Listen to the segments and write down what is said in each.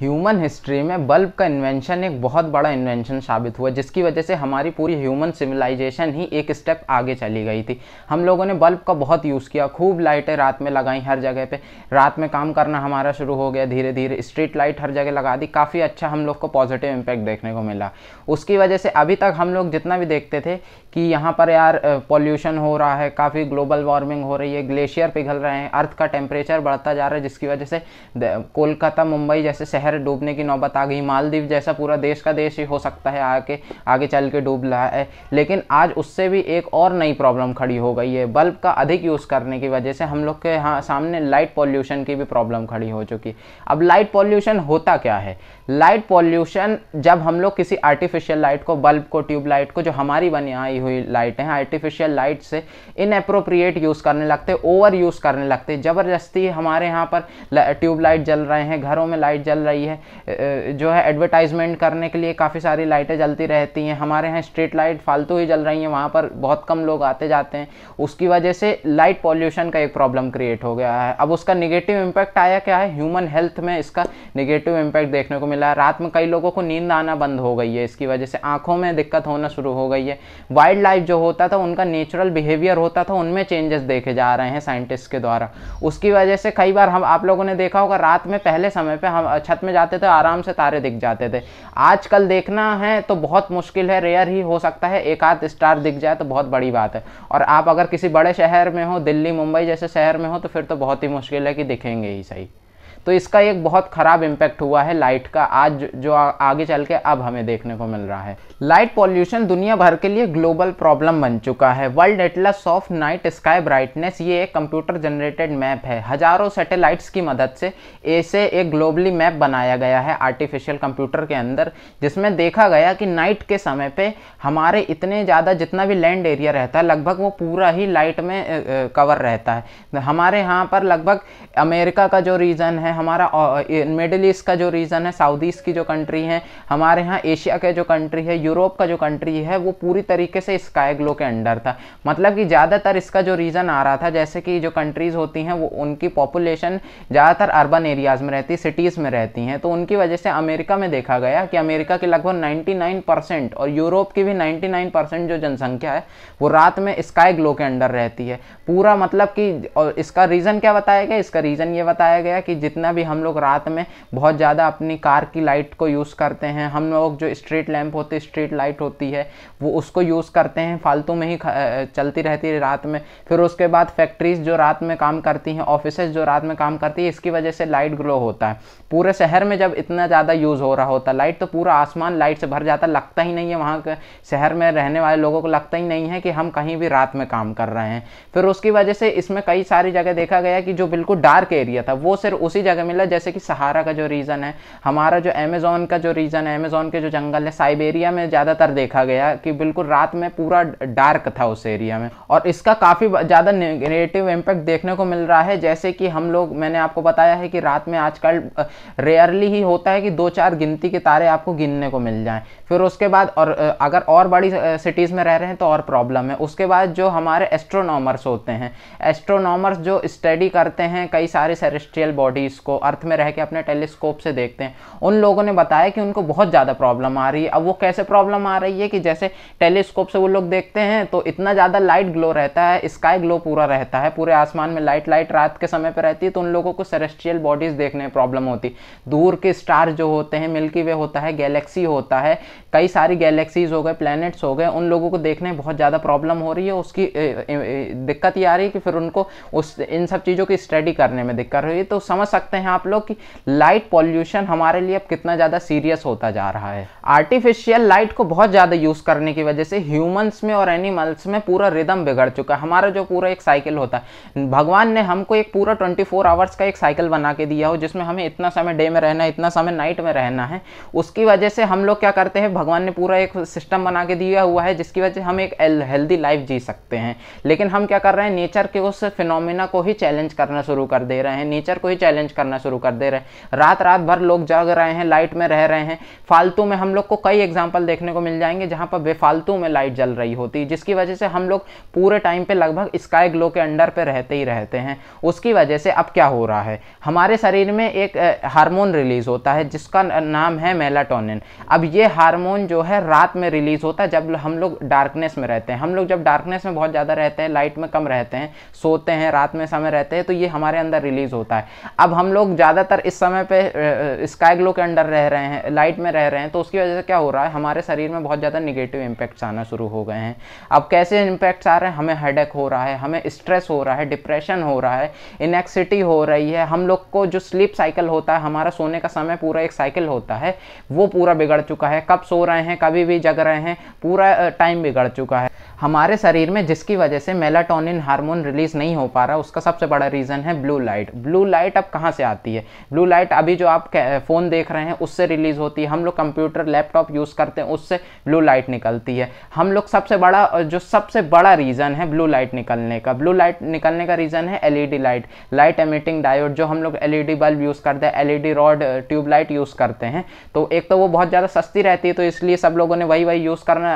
human history में bulb का invention एक बहुत बड़ा इन्वेंशन साबित हुआ जिसकी वजह से हमारी पूरी ह्यूमन सिविलाइजेशन ही एक स्टेप आगे चली गई थी हम लोगों ने बल्ब का बहुत यूज़ किया खूब लाइटें रात में लगाई हर जगह पे रात में काम करना हमारा शुरू हो गया धीरे धीरे स्ट्रीट लाइट हर जगह लगा दी काफ़ी अच्छा हम लोग को पॉजिटिव इम्पैक्ट देखने को मिला उसकी वजह से अभी तक हम लोग जितना भी देखते थे कि यहाँ पर यार पॉल्यूशन हो रहा है काफ़ी ग्लोबल वार्मिंग हो रही है ग्लेशियर पिघल रहे हैं अर्थ का टेम्परेचर बढ़ता जा रहा है जिसकी वजह से कोलकाता मुंबई जैसे शहर लहर डूबने की नौबत आ गई मालदीव जैसा पूरा देश का देश ही हो सकता है आके आगे चल के डूब रहा है लेकिन आज उससे भी एक और नई प्रॉब्लम खड़ी हो गई है बल्ब का अधिक यूज़ करने की वजह से हम लोग के यहाँ सामने लाइट पॉल्यूशन की भी प्रॉब्लम खड़ी हो चुकी अब लाइट पॉल्यूशन होता क्या है लाइट पॉल्यूशन जब हम लोग किसी आर्टिफिशियल लाइट को बल्ब को ट्यूबलाइट को जो हमारी बनी आई हुई लाइट है आर्टिफिशियल लाइट से इनअप्रोप्रिएट यूज़ करने लगते ओवर यूज़ करने लगते ज़बरदस्ती हमारे यहाँ पर ट्यूबलाइट जल रहे हैं घरों में लाइट जल रही है जो है एडवर्टाइजमेंट करने के लिए काफ़ी सारी लाइटें जलती रहती हैं हमारे यहाँ स्ट्रीट लाइट फालतू ही जल रही हैं वहाँ पर बहुत कम लोग आते जाते हैं उसकी वजह से लाइट पॉल्यूशन का एक प्रॉब्लम क्रिएट हो गया है अब उसका निगेटिव इम्पैक्ट आया क्या है ह्यूमन हेल्थ में इसका निगेटिव इम्पैक्ट देखने को मिला मिला रात में कई लोगों को नींद आना बंद हो गई है इसकी वजह से आंखों में दिक्कत होना शुरू हो गई है वाइल्ड लाइफ जो होता था उनका नेचुरल बिहेवियर होता था उनमें चेंजेस देखे जा रहे हैं साइंटिस्ट के द्वारा उसकी वजह से कई बार हम आप लोगों ने देखा होगा रात में पहले समय पर हम छत में जाते थे आराम से तारे दिख जाते थे आजकल देखना है तो बहुत मुश्किल है रेयर ही हो सकता है एक आध स्टार दिख जाए तो बहुत बड़ी बात है और आप अगर किसी बड़े शहर में हो दिल्ली मुंबई जैसे शहर में हो तो फिर तो बहुत ही मुश्किल है कि दिखेंगे ही सही तो इसका एक बहुत ख़राब इम्पैक्ट हुआ है लाइट का आज जो आगे चल के अब हमें देखने को मिल रहा है लाइट पॉल्यूशन दुनिया भर के लिए ग्लोबल प्रॉब्लम बन चुका है world atlas of night sky brightness ये एक कंप्यूटर जनरेटेड मैप है हज़ारों सैटेलाइट्स की मदद से ऐसे एक ग्लोबली मैप बनाया गया है आर्टिफिशियल कंप्यूटर के अंदर जिसमें देखा गया कि नाइट के समय पर हमारे इतने ज़्यादा जितना भी लैंड एरिया रहता है लगभग वो पूरा ही लाइट में कवर रहता है हमारे यहाँ पर लगभग अमेरिका का जो रीजन है हमारा मिडिल ईस्ट का जो रीजन है साउथ ईस्ट की जो कंट्री है हमारे यहाँ एशिया के जो कंट्री है यूरोप का जो कंट्री है वो पूरी तरीके से स्काई ग्लो के अंडर था मतलब कि ज़्यादातर इसका जो रीजन आ रहा था जैसे कि जो कंट्रीज होती हैं वो उनकी पॉपुलेशन ज़्यादातर अर्बन एरियाज़ में रहती सिटीज़ में रहती हैं तो उनकी वजह से अमेरिका में देखा गया कि अमेरिका के लगभग नाइन्टी परसेंट और यूरोप की भी नाइन्टी परसेंट जो जनसंख्या है वो रात में स्काई ग्लो के अंडर रहती है पूरा मतलब कि और इसका रीज़न क्या बताया गया इसका रीज़न ये बताया गया कि जित जितना भी हम लोग रात में बहुत ज़्यादा अपनी कार की लाइट को यूज़ करते हैं हम लोग जो स्ट्रीट लैंप होते स्ट्रीट लाइट होती है वो उसको यूज़ करते हैं फालतू में ही चलती रहती है रात में फिर उसके बाद फैक्ट्रीज जो रात में काम करती हैं ऑफिस जो रात में काम करती है इसकी वजह से लाइट ग्लो होता है पूरे शहर में जब इतना ज़्यादा यूज़ हो रहा होता है लाइट तो पूरा आसमान लाइट से भर जाता लगता ही नहीं है वहाँ के शहर में रहने वाले लोगों को लगता ही नहीं है कि हम कहीं भी रात में काम कर रहे हैं फिर उसकी वजह से इसमें कई सारी जगह देखा गया कि जो बिल्कुल डार्क एरिया था वो सिर्फ उसी जगह मिला जैसे कि सहारा का जो रीज़न है हमारा जो अमेज़ोन का जो रीज़न है अमेज़ोन के जो जंगल है साइबेरिया में ज़्यादातर देखा गया कि बिल्कुल रात में पूरा डार्क था उस एरिया में और इसका काफ़ी ज़्यादा नेगेटिव इम्पैक्ट देखने को मिल रहा है जैसे कि हम लोग मैंने आपको बताया है कि रात में आजकल रेयरली ही होता है कि दो चार गिनती के तारे आपको गिनने को मिल जाएँ फिर उसके बाद और अगर और बड़ी सिटीज़ में रह रहे हैं तो और प्रॉब्लम है उसके बाद जो हमारे एस्ट्रोनॉमर्स होते हैं एस्ट्रोनॉमर्स जो स्टडी करते हैं कई सारे सेरेस्ट्रियल बॉडीज़ जिसको अर्थ में रह के अपने टेलीस्कोप से देखते हैं उन लोगों ने बताया कि उनको बहुत ज़्यादा प्रॉब्लम आ रही है अब वो कैसे प्रॉब्लम आ रही है कि जैसे टेलीस्कोप से वो लोग देखते हैं तो इतना ज़्यादा लाइट ग्लो रहता है स्काई ग्लो पूरा रहता है पूरे आसमान में लाइट लाइट रात के समय पर रहती है तो उन लोगों को सेरेस्ट्रियल बॉडीज़ देखने में प्रॉब्लम होती दूर के स्टार जो होते हैं मिल्की वे होता है गैलेक्सी होता है कई सारी गैलेक्सीज हो गए प्लैनेट्स हो गए उन लोगों को देखने में बहुत ज़्यादा प्रॉब्लम हो रही है उसकी दिक्कत ये आ रही है कि फिर उनको उस इन सब चीज़ों की स्टडी करने में दिक्कत हो रही है तो समझ सकते सकते हैं आप लोग कि लाइट पॉल्यूशन हमारे लिए अब कितना ज़्यादा सीरियस होता जा रहा है आर्टिफिशियल लाइट को बहुत ज़्यादा यूज़ करने की वजह से ह्यूमन्स में और एनिमल्स में पूरा रिदम बिगड़ चुका है हमारा जो पूरा एक साइकिल होता है भगवान ने हमको एक पूरा ट्वेंटी आवर्स का एक साइकिल बना के दिया हो जिसमें हमें इतना समय डे में रहना है इतना समय नाइट में रहना है उसकी वजह से हम लोग क्या करते हैं भगवान ने पूरा एक सिस्टम बना के दिया हुआ है जिसकी वजह से हम एक हेल्दी लाइफ जी सकते हैं लेकिन हम क्या कर रहे हैं नेचर के उस फिनोमिना को ही चैलेंज करना शुरू कर दे रहे हैं नेचर को ही चैलेंज करना शुरू कर दे रहे हैं रात रात भर लोग जग रहे हैं लाइट में रह रहे हैं फालतू में हम लोग को कई एग्जाम्पल देखने को मिल जाएंगे जहाँ पर बेफालतू में लाइट जल रही होती है जिसकी वजह से हम लोग पूरे टाइम पर लगभग स्काई ग्लो के अंडर पर रहते ही रहते हैं उसकी वजह से अब क्या हो रहा है हमारे शरीर में एक हार्मोन रिलीज होता है जिसका नाम है मेलाटोनिन अब ये हार्मोन जो है रात में रिलीज होता है जब हम लोग डार्कनेस में रहते हैं हम लोग जब डार्कनेस में बहुत ज़्यादा रहते हैं लाइट में कम रहते हैं सोते हैं रात में समय रहते हैं तो ये हमारे अंदर रिलीज होता है अब हम हम लोग ज़्यादातर इस समय पे स्काई ग्लो के अंडर रह रहे हैं लाइट में रह रहे हैं तो उसकी वजह से क्या हो रहा है हमारे शरीर में बहुत ज़्यादा निगेटिव इम्पैक्ट्स आना शुरू हो गए हैं अब कैसे इम्पैक्ट्स आ रहे हैं हमें हेडेक हो रहा है हमें स्ट्रेस हो रहा है डिप्रेशन हो रहा है इनेक्सिटी हो रही है हम लोग को जो स्लीप साइकिल होता है हमारा सोने का समय पूरा एक साइकिल होता है वो पूरा बिगड़ चुका है कब सो रहे हैं कभी भी जग रहे हैं पूरा टाइम बिगड़ चुका है हमारे शरीर में जिसकी वजह से मेलाटोनिन हार्मोन रिलीज नहीं हो पा रहा उसका सबसे बड़ा रीज़न है ब्लू लाइट ब्लू लाइट अब कहाँ से आती है ब्लू लाइट अभी जो आप फ़ोन देख रहे हैं उससे रिलीज़ होती है हम लोग कंप्यूटर लैपटॉप यूज़ करते हैं उससे ब्लू लाइट निकलती है हम लोग सबसे बड़ा जो सबसे बड़ा रीज़न है ब्लू लाइट निकलने का ब्लू लाइट निकलने का रीज़न है LED light light emitting diode जो हम लोग एलईडी बल्ब यूज़ करते हैं एलईडी रॉड ट्यूबलाइट यूज़ करते हैं तो एक तो वो बहुत ज़्यादा सस्ती रहती है तो इसलिए सब लोगों ने वही वही यूज़ करना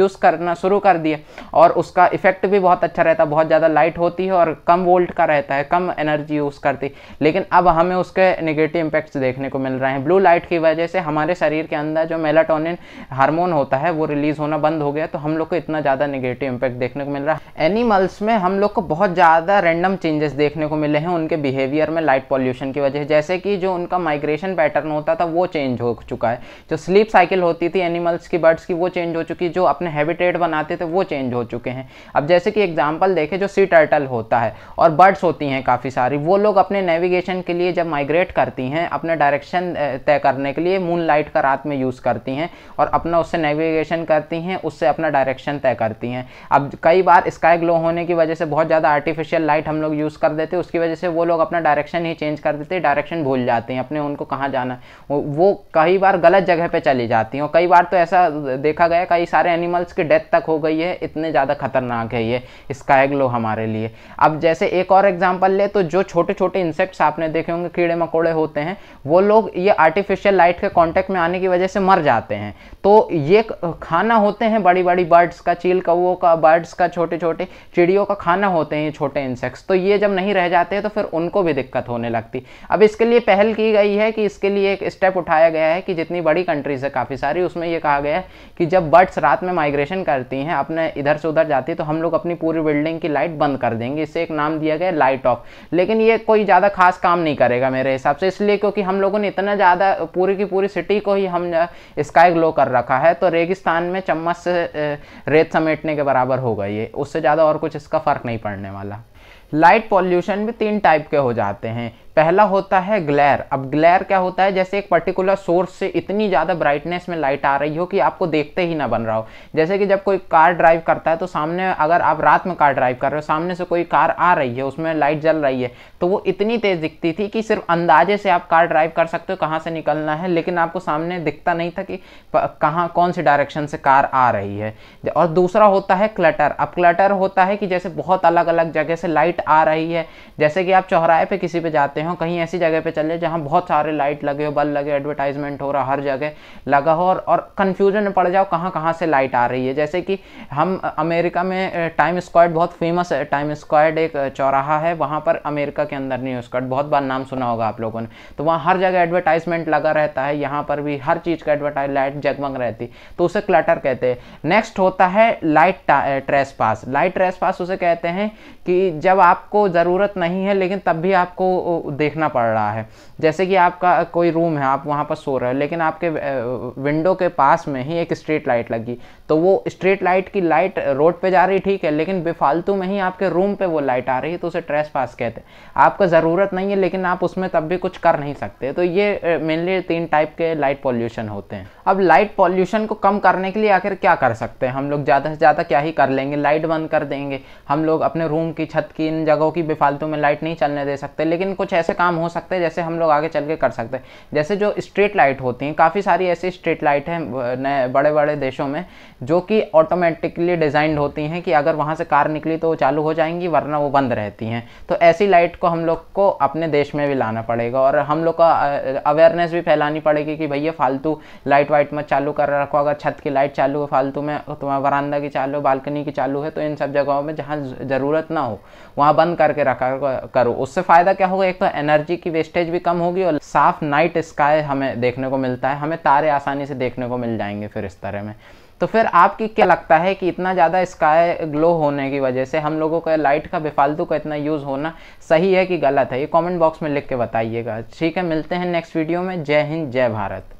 यूज़ करना शुरू कर दिया और उसका इफेक्ट भी बहुत अच्छा रहता है बहुत ज़्यादा लाइट होती है और कम वोल्ट का रहता है कम एनर्जी यूज़ करती लेकिन अब हमें उसके नेगेटिव इम्पैक्ट्स देखने को मिल रहे हैं ब्लू लाइट की वजह से हमारे शरीर के अंदर जो मेलाटोनिन हार्मोन होता है वो रिलीज होना बंद हो गया तो हम लोग को इतना ज़्यादा नेगेटिव इम्पैक्ट देखने को मिल रहा है एनिमल्स में हम लोग को बहुत ज़्यादा रैंडम चेंजेस देखने को मिले हैं उनके बिहेवियर में लाइट पॉल्यूशन की वजह से जैसे कि जो उनका माइग्रेशन पैटर्न होता था वो चेंज हो चुका है जो स्लीप साइकिल होती थी एनिमल्स की बर्ड्स की वो चेंज हो चुकी जो अपने हैबिटेट बनाते थे वो चेंज हो चुके हैं अब जैसे कि एग्जाम्पल देखें जो सी टर्टल होता है और बर्ड्स होती हैं काफ़ी सारी वो लोग अपने नेवी नेविगेशन के लिए जब माइग्रेट करती हैं अपना डायरेक्शन तय करने के लिए मून लाइट का रात में यूज़ करती हैं और अपना उससे नेविगेशन करती हैं उससे अपना डायरेक्शन तय करती हैं अब कई बार स्काई ग्लो होने की वजह से बहुत ज़्यादा आर्टिफिशियल लाइट हम लोग यूज़ कर देते हैं उसकी वजह से वो लोग अपना डायरेक्शन ही चेंज कर देते हैं डायरेक्शन भूल जाते हैं अपने उनको कहाँ जाना वो कई बार गलत जगह पर चली जाती हैं कई बार तो ऐसा देखा गया कई सारे एनिमल्स की डेथ तक हो गई है इतने ज़्यादा खतरनाक है ये स्काई ग्लो हमारे लिए अब जैसे एक और एग्जाम्पल ले तो जो छोटे छोटे इंसेक्ट्स इंसेक्ट्स आपने देखे होंगे कीड़े मकोड़े होते हैं वो लोग ये आर्टिफिशियल लाइट के कॉन्टैक्ट में आने की वजह से मर जाते हैं तो ये खाना होते हैं बड़ी बड़ी बर्ड्स का चील कौओ का बर्ड्स का छोटे छोटे चिड़ियों का खाना होते हैं ये छोटे इंसेक्ट्स तो ये जब नहीं रह जाते हैं तो फिर उनको भी दिक्कत होने लगती अब इसके लिए पहल की गई है कि इसके लिए एक स्टेप उठाया गया है कि जितनी बड़ी कंट्रीज़ है काफ़ी सारी उसमें ये कहा गया है कि जब बर्ड्स रात में माइग्रेशन करती हैं अपने इधर से उधर जाती है तो हम लोग अपनी पूरी बिल्डिंग की लाइट बंद कर देंगे इसे एक नाम दिया गया लाइट ऑफ लेकिन ये कोई ज़्यादा खास खास काम नहीं करेगा मेरे हिसाब से इसलिए क्योंकि हम लोगों ने इतना ज़्यादा पूरी की पूरी सिटी को ही हम स्काई ग्लो कर रखा है तो रेगिस्तान में चम्मच से रेत समेटने के बराबर होगा ये उससे ज़्यादा और कुछ इसका फ़र्क नहीं पड़ने वाला लाइट पॉल्यूशन भी तीन टाइप के हो जाते हैं पहला होता है ग्लैर अब ग्लैर क्या होता है जैसे एक पर्टिकुलर सोर्स से इतनी ज़्यादा ब्राइटनेस में लाइट आ रही हो कि आपको देखते ही ना बन रहा हो जैसे कि जब कोई कार ड्राइव करता है तो सामने अगर आप रात में कार ड्राइव कर रहे हो सामने से कोई कार आ रही है उसमें लाइट जल रही है तो वो इतनी तेज़ दिखती थी कि सिर्फ अंदाजे से आप कार ड्राइव कर सकते हो कहाँ से निकलना है लेकिन आपको सामने दिखता नहीं था कि कहाँ कौन सी डायरेक्शन से कार आ रही है और दूसरा होता है क्लटर अब क्लटर होता है कि जैसे बहुत अलग अलग जगह से लाइट आ रही है जैसे कि आप चौराहे पर किसी पर जाते चाहते हो कहीं ऐसी जगह पे चले जहाँ बहुत सारे लाइट लगे हो बल लगे एडवर्टाइजमेंट हो रहा हर जगह लगा हो और, और कन्फ्यूजन में पड़ जाओ कहाँ कहाँ से लाइट आ रही है जैसे कि हम अमेरिका में टाइम स्क्वाड बहुत फेमस है टाइम स्क्वाड एक चौराहा है वहाँ पर अमेरिका के अंदर न्यू स्क्वाड बहुत बार नाम सुना होगा आप लोगों ने तो वहाँ हर जगह एडवर्टाइजमेंट लगा रहता है यहाँ पर भी हर चीज़ का एडवर्टाइज लाइट जगमग रहती तो उसे क्लटर कहते हैं नेक्स्ट होता है light trespass light trespass उसे कहते हैं कि जब आपको ज़रूरत नहीं है लेकिन तब भी आपको देखना पड़ रहा है जैसे कि आपका कोई रूम है आप वहाँ पर सो रहे हो लेकिन आपके विंडो के पास में ही एक स्ट्रीट लाइट लगी तो वो स्ट्रीट लाइट की लाइट रोड पे जा रही ठीक है लेकिन बेफालतू में ही आपके रूम पे वो लाइट आ रही है तो उसे ट्रेस पास कहते हैं आपका ज़रूरत नहीं है लेकिन आप उसमें तब भी कुछ कर नहीं सकते तो ये मेनली तीन टाइप के लाइट पॉल्यूशन होते हैं अब लाइट पॉल्यूशन को कम करने के लिए आखिर क्या कर सकते हैं हम लोग ज़्यादा से ज़्यादा क्या ही कर लेंगे लाइट बंद कर देंगे हम लोग अपने रूम की छत की इन जगहों की बेफालतू में लाइट नहीं चलने दे सकते लेकिन कुछ ऐसे काम हो सकते हैं जैसे हम लोग आगे चल के कर सकते हैं जैसे जो स्ट्रीट लाइट होती हैं काफ़ी सारी ऐसी स्ट्रीट लाइट हैं नए बड़े बड़े देशों में जो कि ऑटोमेटिकली डिज़ाइंड होती हैं कि अगर वहाँ से कार निकली तो वो चालू हो जाएंगी वरना वो बंद रहती हैं तो ऐसी लाइट को हम लोग को अपने देश में भी लाना पड़ेगा और हम लोग का अवेयरनेस भी फैलानी पड़ेगी कि भैया फालतू लाइट वाइट मत चालू कर रखो अगर छत की लाइट चालू है फालतू में तुम्हारा वरांडा की चालू बालकनी की चालू है तो इन सब जगहों में जहाँ ज़रूरत ना हो वहाँ बंद करके रखा करो उससे फ़ायदा क्या होगा एक तो एनर्जी की वेस्टेज भी कम होगी और साफ नाइट स्काई हमें देखने को मिलता है हमें तारे आसानी से देखने को मिल जाएंगे फिर इस तरह में तो फिर आपकी क्या लगता है कि इतना ज़्यादा स्काई ग्लो होने की वजह से हम लोगों का लाइट का बेफालतू का इतना यूज़ होना सही है कि गलत है ये कमेंट बॉक्स में लिख के बताइएगा ठीक है मिलते हैं नेक्स्ट वीडियो में जय हिंद जय भारत